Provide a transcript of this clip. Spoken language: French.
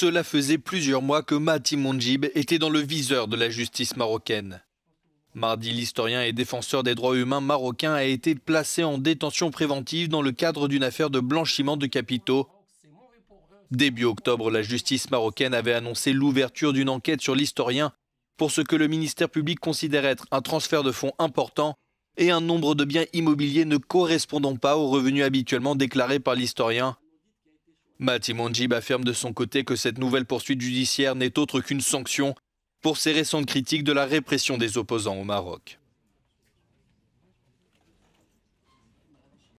Cela faisait plusieurs mois que Mahdi Mondjib était dans le viseur de la justice marocaine. Mardi, l'historien et défenseur des droits humains marocain a été placé en détention préventive dans le cadre d'une affaire de blanchiment de capitaux. Début octobre, la justice marocaine avait annoncé l'ouverture d'une enquête sur l'historien pour ce que le ministère public considère être un transfert de fonds important et un nombre de biens immobiliers ne correspondant pas aux revenus habituellement déclarés par l'historien. Mati Mondjib affirme de son côté que cette nouvelle poursuite judiciaire n'est autre qu'une sanction pour ses récentes critiques de la répression des opposants au Maroc.